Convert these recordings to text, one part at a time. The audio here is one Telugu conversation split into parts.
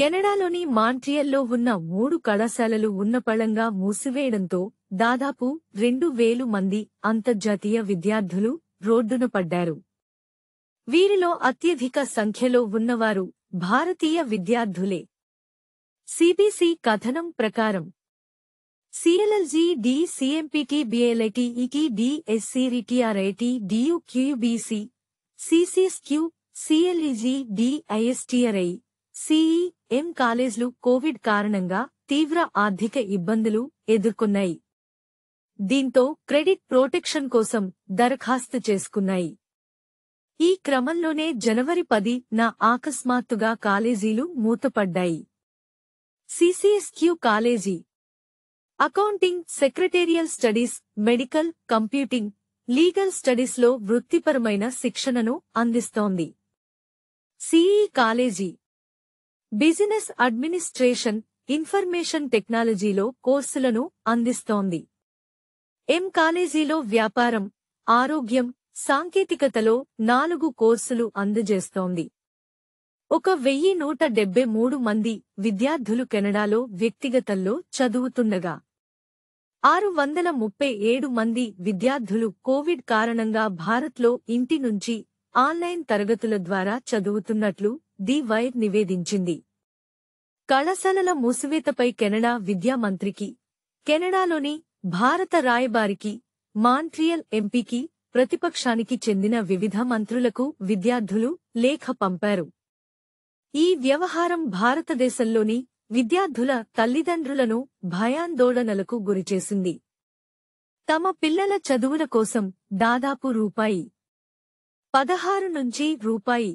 కెనడాలోని మాంట్రియల్లో ఉన్న మూడు కళాశాలలు ఉన్నపళంగా మూసివేయడంతో దాదాపు రెండు వేలు మంది అంతర్జాతీయ విద్యార్థులు రోడ్డున పడ్డారు వీరిలో అత్యధిక సంఖ్యలో ఉన్నవారు భారతీయ విద్యార్థులే సిబిసి కథనం ప్రకారం సిఎల్ఎల్జీ డి సిఎంపిటీ బిఎల్ఐటి ఇకి DSC DUQBC CCSQ CLEG DISTRI CEM కాలేజ్లు కోవిడ్ కారణంగా తీవ్ర ఆర్థిక ఇబ్బందులు ఎదుర్కొన్నాయి దీంతో క్రెడిట్ ప్రొటెక్షన్ కోసం దరఖాస్తు చేసుకున్నాయి ఈ క్రమంలోనే జనవరి పది నా ఆకస్మాత్తుగా కాలేజీలు మూతపడ్డాయి CCSQ college accounting secretarial studies medical computing legal స్టడీస్లో వృత్తిపరమైన శిక్షణను అందిస్తోంది CE college business administration information టెక్నాలజీలో కోర్సులను అందిస్తోంది ఎం కాలేజీలో వ్యాపారం ఆరోగ్యం సాంకేతికతలో నాలుగు కోర్సులు అందజేస్తోంది ఒక వెయ్యి నూట డెబ్బై మూడు మంది విద్యార్థులు కెనడాలో వ్యక్తిగతల్లో చదువుతుండగా ఆరు వందల ముప్పై ఏడు మంది విద్యార్థులు కోవిడ్ కారణంగా భారత్లో ఇంటి నుంచి ఆన్లైన్ తరగతుల ద్వారా చదువుతున్నట్లు ది వైర్ నివేదించింది కళాశాలల మూసివేతపై కెనడా విద్యా మంత్రికి కెనడాలోని భారత రాయబారికి మాంట్రియల్ ఎంపీకి ప్రతిపక్షానికి చెందిన వివిధ మంత్రులకు విద్యార్థులు లేఖ పంపారు ఈ వ్యవహారం భారతదేశంలోని విద్యార్థుల తల్లిదండ్రులను భయాందోళనలకు గురిచేసింది తమ పిల్లల చదువుల కోసం దాదాపు రూపాయి పదహారు నుంచి రూపాయి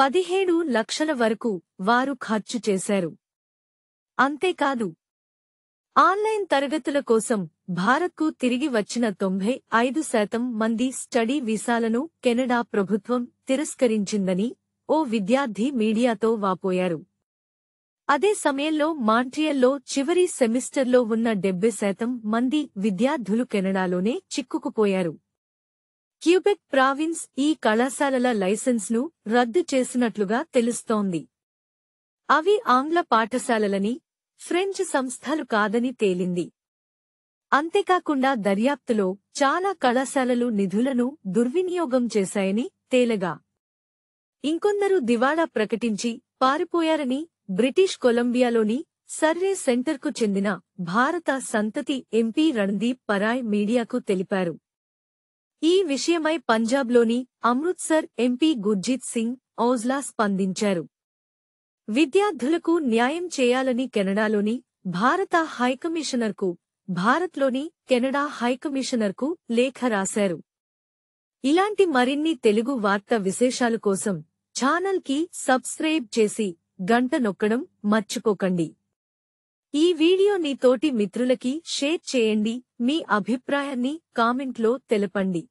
పదిహేడు లక్షల వరకు వారు ఖర్చు చేశారు అంతేకాదు ఆన్లైన్ తరగతుల కోసం భారత్కు తిరిగి వచ్చిన తొంభై ఐదు శాతం మంది స్టడీ వీసాలను కెనడా ప్రభుత్వం తిరస్కరించిందని ఓ విద్యార్థి మీడియాతో వాపోయారు అదే సమయంలో మాంట్రియల్లో చివరి సెమిస్టర్లో ఉన్న డెబ్బై శాతం మంది విద్యార్థులు కెనడాలోనే చిక్కుకుపోయారు క్యూబెక్ ప్రావిన్స్ ఈ కళాశాలల లైసెన్స్ను రద్దు చేసినట్లుగా తెలుస్తోంది అవి ఆంగ్ల పాఠశాలలని ఫ్రెంచ్ సంస్థలు కాదని తేలింది అంతేకాకుండా దర్యాప్తులో చాలా కళాశాలలు నిధులను దుర్వినియోగం చేశాయని తేలగా ఇంకొందరు దివాళా ప్రకటించి పారిపోయారని బ్రిటిష్ కొలంబియాలోని సర్వే సెంటర్కు చెందిన భారత సంతతి ఎంపీ రణదీప్ పరాయ్ మీడియాకు తెలిపారు ఈ విషయమై పంజాబ్లోని అమృత్సర్ ఎంపీ గుర్జీత్ సింగ్ ఔజ్లా స్పందించారు విద్యార్థులకు న్యాయం చేయాలని కెనడాలోని భారత హైకమిషనర్కు భారత్లోని కెనడా హైకమిషనర్కు లేఖ రాశారు ఇలాంటి మరిన్ని తెలుగు వార్త విశేషాల కోసం ఛానల్కి సబ్స్క్రైబ్ చేసి గంట నొక్కడం మర్చిపోకండి ఈ వీడియో నీ తోటి మిత్రులకి షేర్ చేయండి మీ అభిప్రాయాన్ని కామెంట్లో తెలపండి